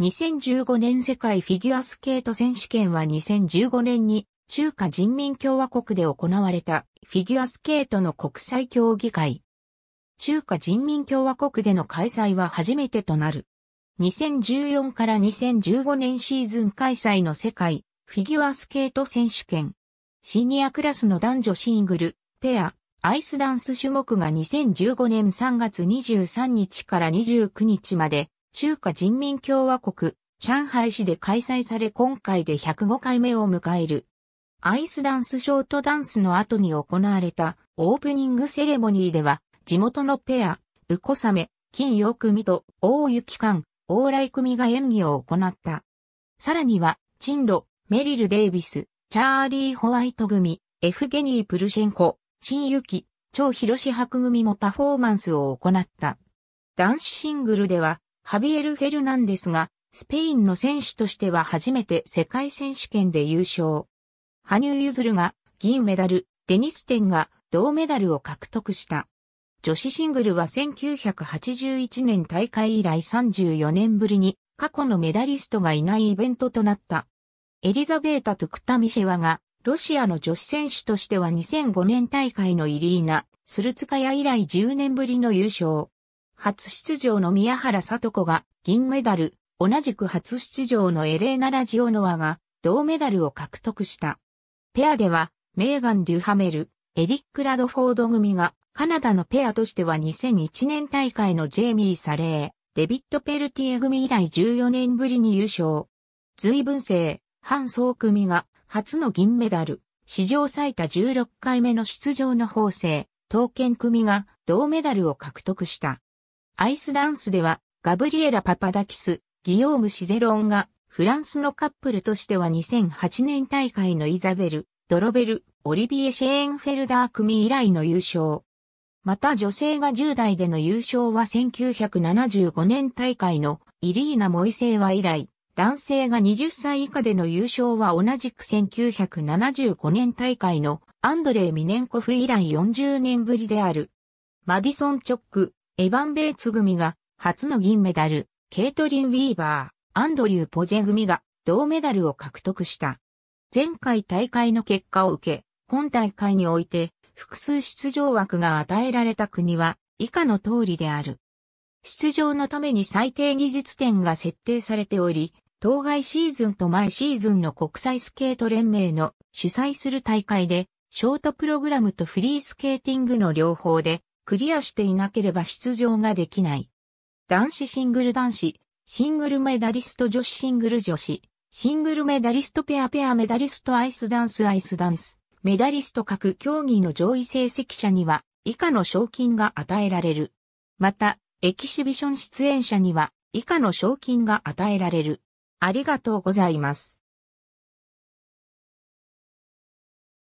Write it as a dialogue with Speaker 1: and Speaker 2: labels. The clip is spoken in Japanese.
Speaker 1: 2015年世界フィギュアスケート選手権は2015年に中華人民共和国で行われたフィギュアスケートの国際競技会。中華人民共和国での開催は初めてとなる。2014から2015年シーズン開催の世界フィギュアスケート選手権。シニアクラスの男女シングル、ペア、アイスダンス種目が2015年3月23日から29日まで中華人民共和国、上海市で開催され今回で105回目を迎える。アイスダンスショートダンスの後に行われたオープニングセレモニーでは、地元のペア、ウコサメ、金陽組と大雪館、往来組が演技を行った。さらには、チンロ、メリル・デイビス、チャーリー・ホワイト組、エフゲニー・プルシェンコ、チン・ユキ、超広志博組もパフォーマンスを行った。男子シングルでは、ハビエル・フェルナンデスが、スペインの選手としては初めて世界選手権で優勝。羽生結弦が銀メダル、デニステンが銅メダルを獲得した。女子シングルは1981年大会以来34年ぶりに過去のメダリストがいないイベントとなった。エリザベータ・トゥクタ・ミシェワがロシアの女子選手としては2005年大会のイリーナ・スルツカヤ以来10年ぶりの優勝。初出場の宮原里子が銀メダル、同じく初出場のエレーナ・ラジオノアが銅メダルを獲得した。ペアでは、メーガン・デュハメル、エリック・ラドフォード組が、カナダのペアとしては2001年大会のジェイミー・サレー、デビット・ペルティエ組以来14年ぶりに優勝。随分性、ソウ組が初の銀メダル、史上最多16回目の出場の法制、刀剣組が銅メダルを獲得した。アイスダンスでは、ガブリエラ・パパダキス、ギヨーム・シゼロンが、フランスのカップルとしては2008年大会のイザベル、ドロベル、オリビエ・シェーンフェルダー組以来の優勝。また女性が10代での優勝は1975年大会のイリーナ・モイセイは以来、男性が20歳以下での優勝は同じく1975年大会のアンドレイ・ミネンコフ以来40年ぶりである。マディソン・チョック、エヴァン・ベイツ組が初の銀メダル、ケイトリン・ウィーバー、アンドリュー・ポジェ組が銅メダルを獲得した。前回大会の結果を受け、今大会において複数出場枠が与えられた国は以下の通りである。出場のために最低技術点が設定されており、当該シーズンと前シーズンの国際スケート連盟の主催する大会で、ショートプログラムとフリースケーティングの両方でクリアしていなければ出場ができない。男子シングル男子、シングルメダリスト女子シングル女子、シングルメダリストペアペアメダリストアイスダンスアイスダンス、メダリスト各競技の上位成績者には以下の賞金が与えられる。また、エキシビション出演者には以下の賞金が与えられる。ありがとうございます。